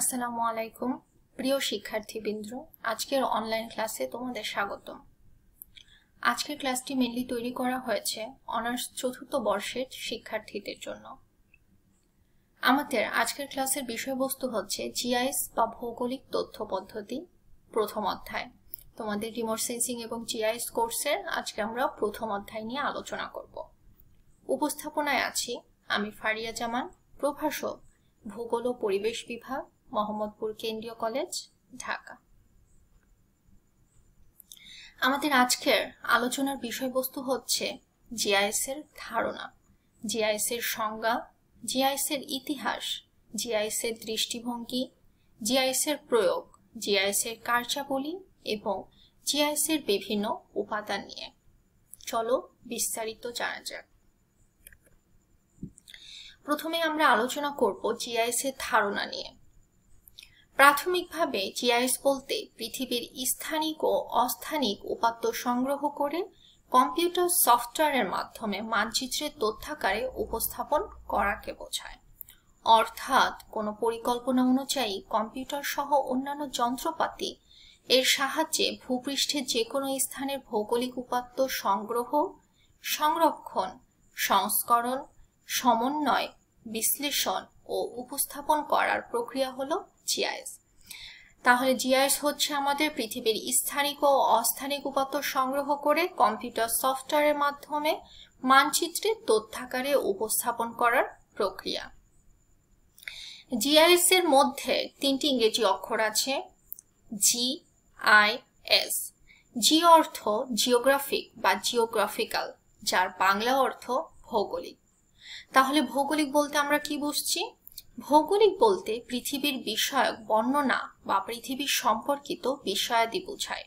আসসালামু আলাইকুম প্রিয় শিক্ষার্থী বিন্দু আজকের অনলাইন ক্লাসে তোমাদের স্বাগত আজকের ক্লাসটি মেনলি তৈরি করা হয়েছে অনার্স চতুর্থ বর্ষের শিক্ষার্থীদের জন্য আমাদের আজকের ক্লাসের বিষয়বস্তু হচ্ছে জিআইএস বা ভৌগোলিক তথ্য পদ্ধতি প্রথম অধ্যায় তোমাদের রিমোট সেন্সিং এবং জিআইএস কোর্সের আজকে আমরা প্রথম অধ্যায় নিয়ে আলোচনা করব উপস্থাপনায় আছি আমি ফারিয়া জামান প্রভাষক ভূগোল ও পরিবেশ বিভাগ মোহাম্মদপুর কেন্দ্রীয় কলেজ ঢাকা আমাদের আজকের আলোচনার বিষয়বস্তু হচ্ছে জিআইএস এর ধারণা জিআইএস এর সংজ্ঞা জিআইএস এর ইতিহাস জিআইএস এর দৃষ্টিভঙ্গি জিআইএস এর প্রয়োগ জিআইএস এর কার্যাবলী এবং জিআইএস এর বিভিন্ন উপাদান নিয়ে চলো বিস্তারিত জানা যাক প্রথমে আমরা আলোচনা করব জিআইএস এর ধারণা নিয়ে প্রাথমিকভাবে জিআইএস বলতে পৃথিবীর স্থানিক ও অস্থানিক উপাত্ত সংগ্রহ করে কম্পিউটার সফটওয়্যারের মাধ্যমে মানচিত্রের তথ্যাকারে উপস্থাপন করাকে বোঝায় অর্থাৎ কোনো পরিকল্পনা অনুযায়ী কম্পিউটার সহ অন্যান্য যন্ত্রপাতি এর সাহায্যে ভূপৃষ্ঠের যে কোনো স্থানের ভৌগোলিক উপাত্ত সংগ্রহ সংরক্ষণ সংস্করণ সমন্বয় বিশ্লেষণ ও উপস্থাপন করার প্রক্রিয়া হলো জিআইএস তাহলে জিআইএস হচ্ছে আমাদের পৃথিবীর স্থানিক ও অস্থানিক উপাত্ত সংগ্রহ করে কম্পিউটার সফটওয়্যারের মাধ্যমে মানচিত্রে তথ্যাকারে উপস্থাপন করার প্রক্রিয়া জিআইএস এর মধ্যে তিনটি ইংরেজি অক্ষর আছে জি আই এস জি অর্থ জিওগ্রাফিক বা জিওগ্রাফিক্যাল যার বাংলা অর্থ ভৌগোলিক তাহলে ভৌগোলিক বলতে আমরা কি বুঝছি ভৌগোলিক বলতে পৃথিবীর বিষয়ক বর্ণনা বা পৃথিবীর সম্পর্কিত বিষয়াদি বোঝায়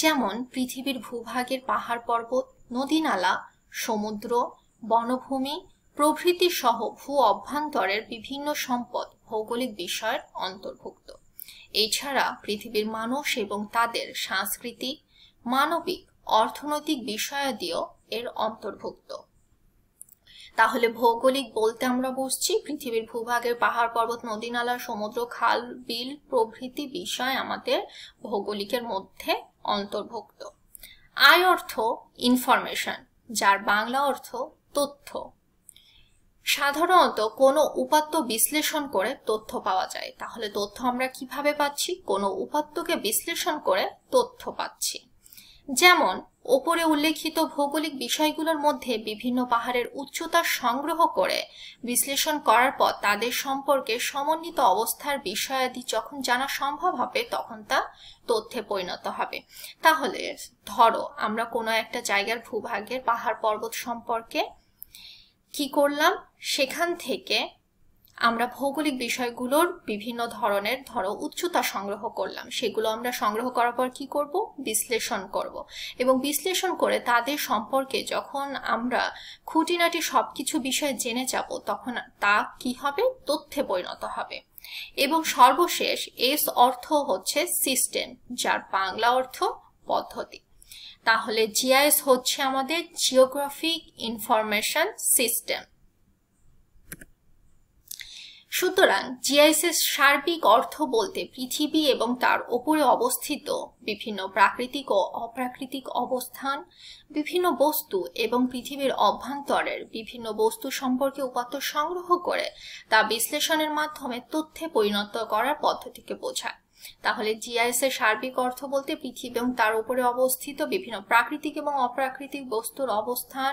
যেমন পৃথিবীর ভূভাগের পাহাড় পর্বত নদীনালা সমুদ্র বনভূমি প্রভৃতি সহ ভূ অভ্যন্তরের বিভিন্ন সম্পদ ভৌগোলিক বিষয়ের অন্তর্ভুক্ত এছাড়া পৃথিবীর মানুষ এবং তাদের সাংস্কৃতিক মানবিক অর্থনৈতিক বিষয়াদিও এর অন্তর্ভুক্ত তাহলে ভৌগোলিক বলতে আমরা বুঝছি পৃথিবীর ভূভাগের পাহাড় পর্বত নদী নালা সমুদ্র খাল বিল প্রভৃতি বিষয় আমাদের ভৌগোলিকের মধ্যে অন্তর্ভুক্ত আয় অর্থ ইনফরমেশন যার বাংলা অর্থ তথ্য সাধারণত কোনো উপাত্ত বিশ্লেষণ করে তথ্য পাওয়া যায় তাহলে তথ্য আমরা কিভাবে পাচ্ছি কোনো উপাত্তকে বিশ্লেষণ করে তথ্য পাচ্ছি যেমন ওপরে উল্লেখিত ভৌগোলিক বিষয়গুলোর মধ্যে বিভিন্ন পাহাড়ের উচ্চতা সংগ্রহ করে বিশ্লেষণ করার পর তাদের সম্পর্কে সমন্বিত অবস্থার বিষয়াদি যখন জানা সম্ভব হবে তখন তা তথ্যে পরিণত হবে তাহলে ধরো আমরা কোনো একটা জায়গার ভূভাগের পাহাড় পর্বত সম্পর্কে কি করলাম সেখান থেকে আমরা ভৌগোলিক বিষয়গুলোর বিভিন্ন ধরনের ধরো উচ্চতা সংগ্রহ করলাম সেগুলো আমরা সংগ্রহ করার পর কি করব বিশ্লেষণ করব এবং বিশ্লেষণ করে তাদের সম্পর্কে যখন আমরা খুঁটিনাটি সব কিছু বিষয়ে জেনে যাব তখন তা কি হবে তথ্যে পরিণত হবে এবং সর্বশেষ এস অর্থ হচ্ছে সিস্টেম যার বাংলা অর্থ পদ্ধতি তাহলে জিআইএস হচ্ছে আমাদের জিওগ্রাফিক ইনফরমেশন সিস্টেম সুতরাং জিআইসের সার্বিক অর্থ বলতে পৃথিবী এবং তার ওপরে অবস্থিত বিভিন্ন প্রাকৃতিক ও অপ্রাকৃতিক অবস্থান বিভিন্ন বস্তু এবং পৃথিবীর অভ্যন্তরের বিভিন্ন বস্তু সম্পর্কে উপাত্ত সংগ্রহ করে তা বিশ্লেষণের মাধ্যমে তথ্যে পরিণত করার পদ্ধতিকে বোঝায় তাহলে জিআইএস এর সার্বিক অর্থ বলতে পৃথিবী এবং তার উপরে অবস্থিত বিভিন্ন প্রাকৃতিক এবং অপ্রাকৃতিক বস্তুর অবস্থান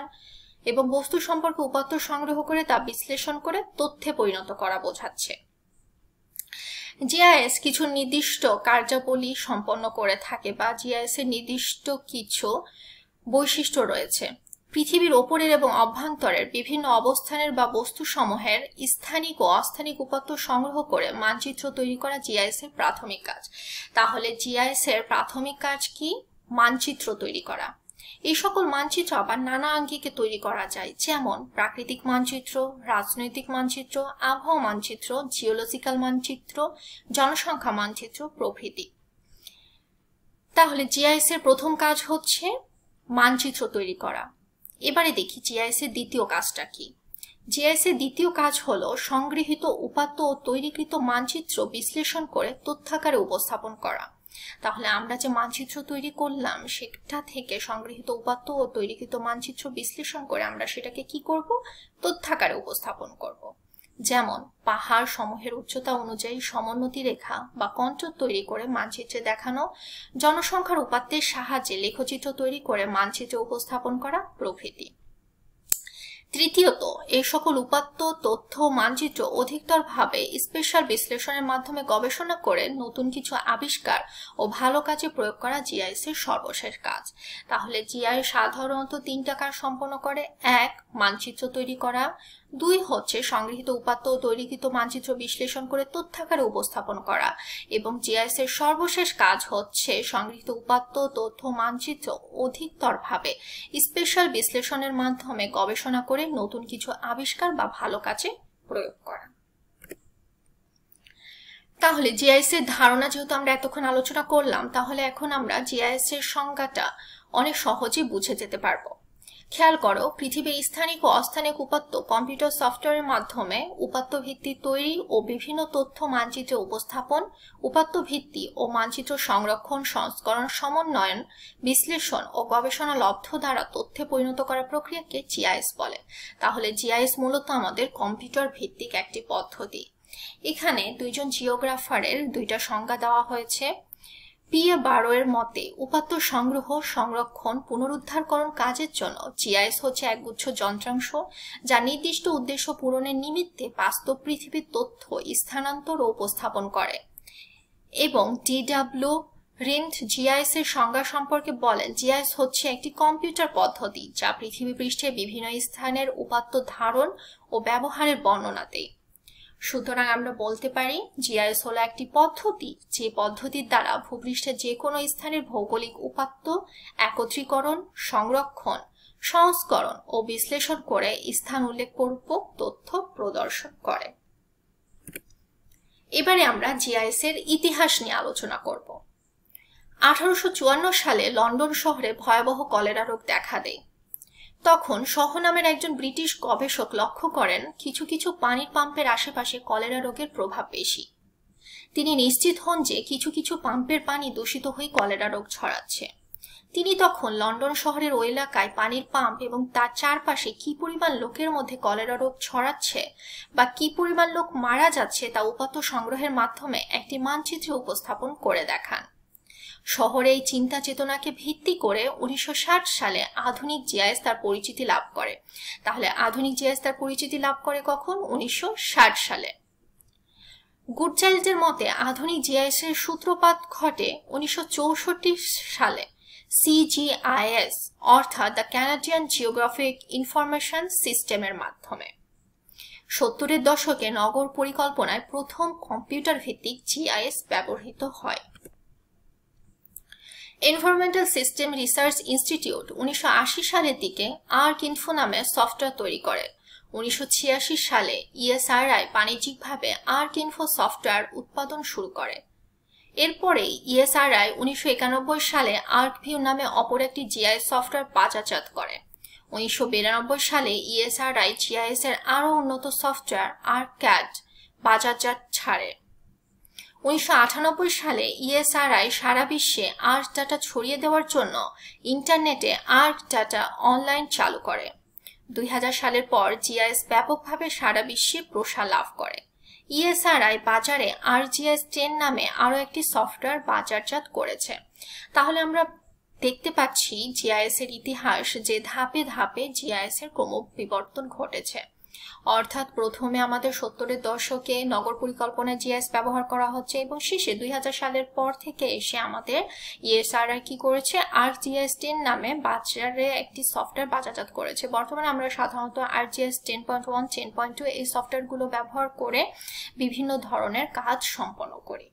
এবং বস্তু সম্পর্কে উপাত্ত সংগ্রহ করে তা বিশ্লেষণ করে তথ্যে পরিণত করা বোঝাচ্ছে জিআইএস কিছু নির্দিষ্ট কার্যাবলী সম্পন্ন করে থাকে বা জিআইএস এর নির্দিষ্ট কিছু বৈশিষ্ট্য রয়েছে পৃথিবীর ওপরের এবং অভ্যন্তরের বিভিন্ন অবস্থানের বা বস্তুসমূহের স্থানিক ও অস্থানিক উপাত্ত সংগ্রহ করে মানচিত্র তৈরি করা জিআইএস এর প্রাথমিক কাজ তাহলে জিআইএস এর প্রাথমিক কাজ কি মানচিত্র তৈরি করা এই সকল মানচিত্র আবার নানা আঙ্গিকে তৈরি করা যায় যেমন প্রাকৃতিক মানচিত্র রাজনৈতিক মানচিত্র আবহাওয়া মানচিত্র জিওলজিক্যাল মানচিত্র জনসংখ্যা মানচিত্র প্রভৃতি তাহলে জিআইএস এর প্রথম কাজ হচ্ছে মানচিত্র তৈরি করা এবারে দেখি জিআইএস এর দ্বিতীয় কাজটা কি জিআইএস এর দ্বিতীয় কাজ হল সংগৃহীত উপাত্ত ও তৈরিকৃত মানচিত্র বিশ্লেষণ করে তথ্যাকারে উপস্থাপন করা তাহলে আমরা যে মানচিত্র তৈরি করলাম সেটা থেকে সংগৃহীত উপাত্ত ও তৈরিকৃত মানচিত্র বিশ্লেষণ করে আমরা সেটাকে কি করব তথ্যাকারে উপস্থাপন করব। যেমন পাহাড় সমূহের উচ্চতা অনুযায়ী সমোন্নতি রেখা বা কন্ট্রোল তৈরি করে মানচিত্রে দেখানো জনসংখ্যার উপাত্তের সাহায্যে লেখচিত্র তৈরি করে মানচিত্রে উপস্থাপন করা প্রভৃতি তৃতীয়ত এই সকল উপাত্ত তথ্য মানচিত্র অধিকতরভাবে স্পেশাল বিশ্লেষণের মাধ্যমে গবেষণা করে নতুন কিছু আবিষ্কার ও ভালো কাজে প্রয়োগ করা জিআইএস এর সর্বশেষ কাজ তাহলে জিআই সাধারণত তিনটা কাজ সম্পন্ন করে এক মানচিত্র তৈরি করা দুই হচ্ছে সংগৃহীত উপাত্ত ও তৈরিকৃত মানচিত্র বিশ্লেষণ করে তথ্যাকারে উপস্থাপন করা এবং জিআইএস এর সর্বশেষ কাজ হচ্ছে সংগৃহীত উপাত্ত তথ্য মানচিত্র অধিকতরভাবে স্পেশাল বিশ্লেষণের মাধ্যমে গবেষণা করে নতুন কিছু আবিষ্কার বা ভালো কাজে প্রয়োগ করা তাহলে জিআইএস এর ধারণা যেহেতু আমরা এতক্ষণ আলোচনা করলাম তাহলে এখন আমরা জিআইএস এর সংজ্ঞাটা অনেক সহজে বুঝে যেতে পারবো খেয়াল করো পৃথিবীর স্থানিক ও অস্থানিক উপাত্ত কম্পিউটার সফটওয়্যারের মাধ্যমে উপাত্ত ভিত্তি তৈরি ও বিভিন্ন তথ্য মানচিত্রে উপস্থাপন উপাত্ত ভিত্তি ও মানচিত্র সংরক্ষণ সংস্করণ সমন্বয়ন বিশ্লেষণ ও গবেষণা লব্ধ দ্বারা তথ্যে পরিণত করার প্রক্রিয়াকে জিআইএস বলে তাহলে জিআইএস মূলত আমাদের কম্পিউটার ভিত্তিক একটি পদ্ধতি এখানে দুইজন জিওগ্রাফারের দুইটা সংজ্ঞা দেওয়া হয়েছে পিএ বারোয়ের মতে উপাত্ত সংগ্রহ সংরক্ষণ পুনরুদ্ধারকরণ কাজের জন্য জিআইএস হচ্ছে একগুচ্ছ যন্ত্রাংশ যা নির্দিষ্ট উদ্দেশ্য পূরণের নিমিত্তে বাস্তব পৃথিবীর তথ্য স্থানান্তর ও উপস্থাপন করে এবং ডিডাব্লিউ রিন্ট জিআইএস এর সংজ্ঞা সম্পর্কে বলেন জিআইএস হচ্ছে একটি কম্পিউটার পদ্ধতি যা পৃথিবী পৃষ্ঠে বিভিন্ন স্থানের উপাত্ত ধারণ ও ব্যবহারের বর্ণনা দেয় সুতরাং আমরা বলতে পারি জিআইএস হলো একটি পদ্ধতি যে পদ্ধতির দ্বারা ভূপৃষ্ঠের যে কোনো স্থানের ভৌগোলিক উপাত্ত একত্রীকরণ সংরক্ষণ সংস্করণ ও বিশ্লেষণ করে স্থান উল্লেখপূর্বক তথ্য প্রদর্শন করে এবারে আমরা জিআইএস এর ইতিহাস নিয়ে আলোচনা করব আঠারোশো সালে লন্ডন শহরে ভয়াবহ কলেরা রোগ দেখা দেয় তখন সহ নামের একজন ব্রিটিশ গবেষক লক্ষ্য করেন কিছু কিছু পানির পাম্পের আশেপাশে কলেরা রোগের প্রভাব বেশি তিনি নিশ্চিত হন যে কিছু কিছু পাম্পের পানি দূষিত হয়ে কলেরা রোগ ছড়াচ্ছে তিনি তখন লন্ডন শহরের ওই এলাকায় পানির পাম্প এবং তার চারপাশে কি পরিমাণ লোকের মধ্যে কলেরা রোগ ছড়াচ্ছে বা কি পরিমাণ লোক মারা যাচ্ছে তা উপাত্ত সংগ্রহের মাধ্যমে একটি মানচিত্র উপস্থাপন করে দেখান শহরে এই চিন্তা চেতনাকে ভিত্তি করে উনিশশো সালে আধুনিক জিআইএস তার পরিচিতি লাভ করে তাহলে আধুনিক জিয়াইস তার পরিচিতি লাভ করে কখন উনিশশো সালে গুডচাইল্ডের মতে আধুনিক জিআইএস এর সূত্রপাত ঘটে উনিশশো সালে সিজিআইএস অর্থাৎ দ্য ক্যানাডিয়ান জিওগ্রাফিক ইনফরমেশন সিস্টেমের মাধ্যমে সত্তরের দশকে নগর পরিকল্পনায় প্রথম কম্পিউটার ভিত্তিক জিআইএস ব্যবহৃত হয় এনভায়রনমেন্টাল সিস্টেম রিসার্চ ইনস্টিটিউট উনিশশো সালের দিকে আর কিনফু নামে সফটওয়্যার তৈরি করে উনিশশো সালে ইএসআরআই e বাণিজ্যিকভাবে আর ইনফো সফটওয়্যার উৎপাদন শুরু করে এরপরে ইএসআরআই e উনিশশো সালে আর্কভিউ ভিউ নামে অপর একটি জিআই সফটওয়্যার বাজারজাত করে উনিশশো সালে ইএসআরআই e জিআইএস এর আরও উন্নত সফটওয়্যার আর ক্যাট বাজারজাত ছাড়ে উনিশশো সালে ইএসআরআই e সারা বিশ্বে আর্ট ডাটা ছড়িয়ে দেওয়ার জন্য ইন্টারনেটে আর্ট ডাটা অনলাইন চালু করে দুই সালের পর জিআইএস ব্যাপকভাবে সারা বিশ্বে প্রসার লাভ করে ইএসআরআই e বাজারে আর আরজিএস টেন নামে আরও একটি সফটওয়্যার বাজারজাত করেছে তাহলে আমরা দেখতে পাচ্ছি জিআইএস এর ইতিহাস যে ধাপে ধাপে জিআইএস এর ক্রমবিবর্তন ঘটেছে অর্থাৎ প্রথমে আমাদের সত্তরের দশকে নগর পরিকল্পনা জিএস ব্যবহার করা হচ্ছে এবং শেষে দুই সালের পর থেকে এসে আমাদের ইএসআরআর কি করেছে আর টেন নামে বাজারে একটি সফটওয়্যার বাজারজাত করেছে বর্তমানে আমরা সাধারণত ArcGIS ten point one ten point two এই সফটওয়্যারগুলো ব্যবহার করে বিভিন্ন ধরনের কাজ সম্পন্ন করি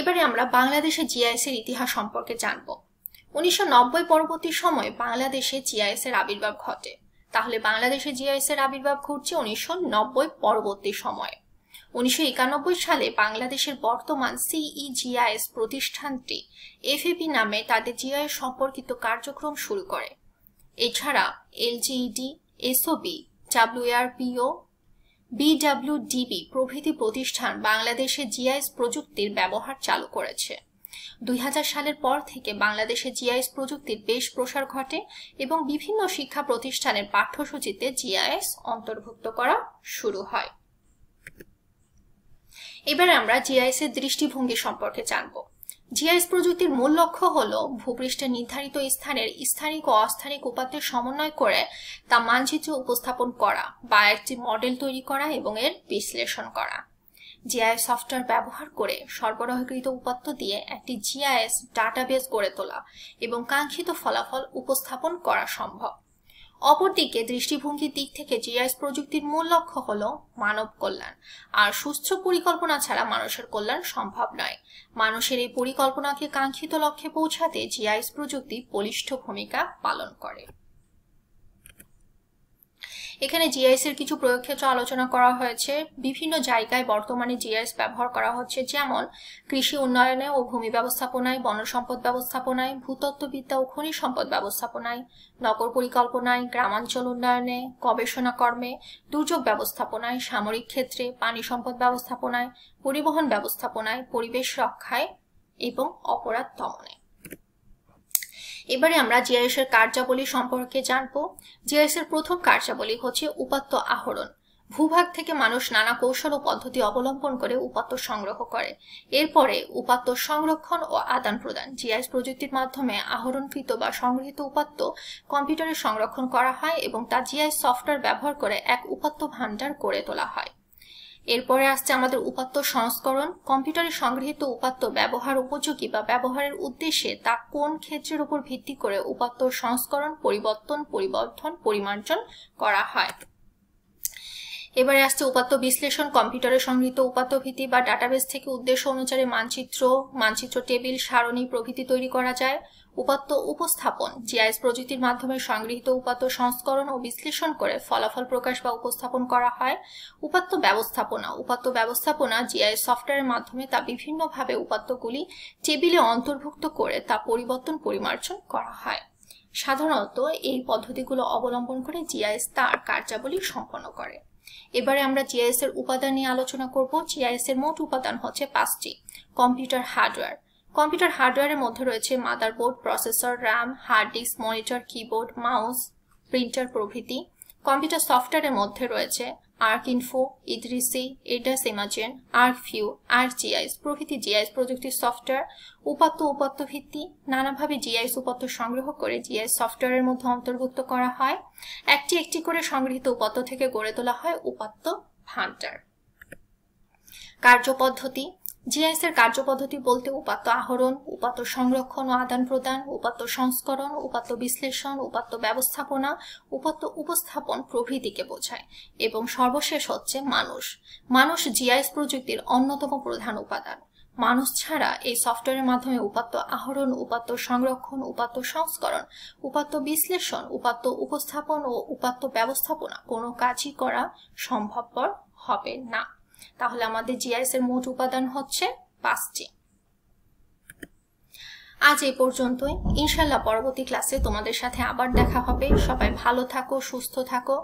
এবারে আমরা বাংলাদেশে জিআইএস এর ইতিহাস সম্পর্কে জানব উনিশশো পরবর্তী সময়ে বাংলাদেশে জিআইএস এর আবির্ভাব ঘটে তাহলে বাংলাদেশে জিআইএস এর আবির্ভাব ঘটছে উনিশশো নব্বই পরবর্তী সময়ে উনিশশো সালে বাংলাদেশের বর্তমান সিই জিআইএস e প্রতিষ্ঠানটি এফএপি নামে তাদের জিআইএস সম্পর্কিত কার্যক্রম শুরু করে এছাড়া এলজিইডি এসওবি ডাব্লিউআরপিও বিডাব্লিউডিবি প্রভৃতি প্রতিষ্ঠান বাংলাদেশে জিআইএস প্রযুক্তির ব্যবহার চালু করেছে দুই সালের পর থেকে বাংলাদেশে জিআইএস প্রযুক্তির বেশ প্রসার ঘটে এবং বিভিন্ন শিক্ষা প্রতিষ্ঠানের পাঠ্যসূচিতে জিআইএস অন্তর্ভুক্ত করা শুরু হয় এবারে আমরা জিআইএস এর দৃষ্টিভঙ্গি সম্পর্কে জানব জিআইএস প্রযুক্তির মূল লক্ষ্য হল ভূপৃষ্ঠে নির্ধারিত স্থানের স্থানিক ও অস্থানিক উপাত্তের সমন্বয় করে তা মানচিত্র উপস্থাপন করা বা একটি মডেল তৈরি করা এবং এর বিশ্লেষণ করা জিআইএস সফটওয়্যার ব্যবহার করে সরবরাহকৃত উপাত্ত দিয়ে একটি জিআইএস ডাটাবেস গড়ে তোলা এবং কাঙ্ক্ষিত ফলাফল উপস্থাপন করা সম্ভব অপরদিকে দৃষ্টিভঙ্গির দিক থেকে জিআইএস প্রযুক্তির মূল লক্ষ্য হল মানব কল্যাণ আর সুস্থ পরিকল্পনা ছাড়া মানুষের কল্যাণ সম্ভব নয় মানুষের এই পরিকল্পনাকে কাঙ্ক্ষিত লক্ষ্যে পৌঁছাতে জিআইএস প্রযুক্তি বলিষ্ঠ ভূমিকা পালন করে এখানে জিআইএস এর কিছু প্রয়োগ ক্ষেত্র আলোচনা করা হয়েছে বিভিন্ন জায়গায় বর্তমানে জিআইএস ব্যবহার করা হচ্ছে যেমন কৃষি উন্নয়নে ও ভূমি ব্যবস্থাপনায় বন সম্পদ ব্যবস্থাপনায় ভূতত্ত্ববিদ্যা ও খনিজ সম্পদ ব্যবস্থাপনায় নগর পরিকল্পনায় গ্রামাঞ্চল উন্নয়নে গবেষণা কর্মে দুর্যোগ ব্যবস্থাপনায় সামরিক ক্ষেত্রে পানি সম্পদ ব্যবস্থাপনায় পরিবহন ব্যবস্থাপনায় পরিবেশ রক্ষায় এবং অপরাধ দমনে এবারে আমরা জিআইএস এর কার্যাবলী সম্পর্কে জানব জিআইএস এর প্রথম কার্যাবলী হচ্ছে উপাত্ত আহরণ ভূভাগ থেকে মানুষ নানা কৌশল ও পদ্ধতি অবলম্বন করে উপাত্ত সংগ্রহ করে এরপরে উপাত্ত সংরক্ষণ ও আদান প্রদান জিআইএস প্রযুক্তির মাধ্যমে আহরণকৃত বা সংগৃহীত উপাত্ত কম্পিউটারে সংরক্ষণ করা হয় এবং তা জিআইএস সফটওয়্যার ব্যবহার করে এক উপাত্ত ভাণ্ডার করে তোলা হয় এরপরে আসছে আমাদের উপাত্ত সংস্করণ কম্পিউটারে সংগৃহীত উপাত্ত ব্যবহার উপযোগী বা ব্যবহারের উদ্দেশ্যে তা কোন ক্ষেত্রের উপর ভিত্তি করে উপাত্ত সংস্করণ পরিবর্তন পরিবর্তন পরিমার্জন করা হয় এবারে আসছে উপাত্ত বিশ্লেষণ কম্পিউটারে সংগৃহীত উপাত্ত ভিত্তি বা ডাটাবেস থেকে উদ্দেশ্য অনুসারে মানচিত্র মানচিত্র টেবিল সারণী প্রভৃতি তৈরি করা যায় উপাত্ত উপস্থাপন জিআইএস প্রযুক্তির মাধ্যমে সংগৃহীত উপাত্ত সংস্করণ ও বিশ্লেষণ করে ফলাফল প্রকাশ বা উপস্থাপন করা হয় উপাত্ত ব্যবস্থাপনা উপাত্ত ব্যবস্থাপনা জিআইএস সফটওয়্যারের মাধ্যমে তা বিভিন্নভাবে উপাত্তগুলি টেবিলে অন্তর্ভুক্ত করে তা পরিবর্তন পরিমার্জন করা হয় সাধারণত এই পদ্ধতিগুলো অবলম্বন করে জিআইএস তার কার্যাবলী সম্পন্ন করে এবারে আমরা জিআইএস এর উপাদান নিয়ে আলোচনা করব জিআইএস এর মোট উপাদান হচ্ছে পাঁচটি কম্পিউটার হার্ডওয়্যার কম্পিউটার হার্ডওয়্যারের মধ্যে রয়েছে motherboard processor RAM hard disk monitor keyboard mouse printer প্রভৃতি কম্পিউটার সফটওয়্যারের মধ্যে রয়েছে ArcInfo IDRISI ERDAS Imagine ArcView ArcGIS প্রভৃতি জিআইস প্রযুক্তির সফটওয়্যার উপাত্ত উপাত্ত ভিত্তি নানাভাবে জিআইস উপাত্ত সংগ্রহ করে জিআইস সফটওয়্যারের মধ্যে অন্তর্ভুক্ত করা হয় একটি একটি করে সংগৃহীত উপাত্ত থেকে গড়ে তোলা হয় উপাত্ত ভান্ডার কার্যপদ্ধতি এর কার্যপদ্ধতি বলতে উপাত্ত আহরণ উপাত্ত সংরক্ষণ ও আদান প্রদান উপাত্ত সংস্করণ উপাত্ত বিশ্লেষণ উপাত্ত ব্যবস্থাপনা উপাত্ত উপস্থাপন প্রভৃতিকে বোঝায় এবং সর্বশেষ হচ্ছে মানুষ মানুষ জিআইএস প্রযুক্তির অন্যতম প্রধান উপাদান মানুষ ছাড়া এই সফটওয়্যারের মাধ্যমে উপাত্ত আহরণ উপাত্ত সংরক্ষণ উপাত্ত সংস্করণ উপাত্ত বিশ্লেষণ উপাত্ত উপস্থাপন ও উপাত্ত ব্যবস্থাপনা কোনো কাজই করা সম্ভবপর হবে না তাহলে আমাদের জিআইএস এর মোট উপাদান হচ্ছে পাঁচটি আজ এই পর্যন্তই ইনশাল্লাহ পরবর্তী ক্লাসে তোমাদের সাথে আবার দেখা হবে সবাই ভালো থাকো সুস্থ থাকো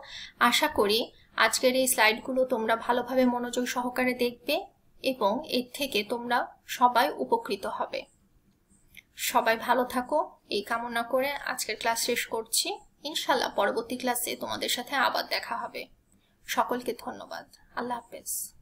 আশা করি আজকের এই স্লাইডগুলো তোমরা ভালোভাবে মনোযোগ সহকারে দেখবে এবং এর থেকে তোমরা সবাই উপকৃত হবে সবাই ভালো থাকো এই কামনা করে আজকের ক্লাস শেষ করছি ইনশাল্লাহ পরবর্তী ক্লাসে তোমাদের সাথে আবার দেখা হবে সকলকে ধন্যবাদ আল্লাহ হাফেজ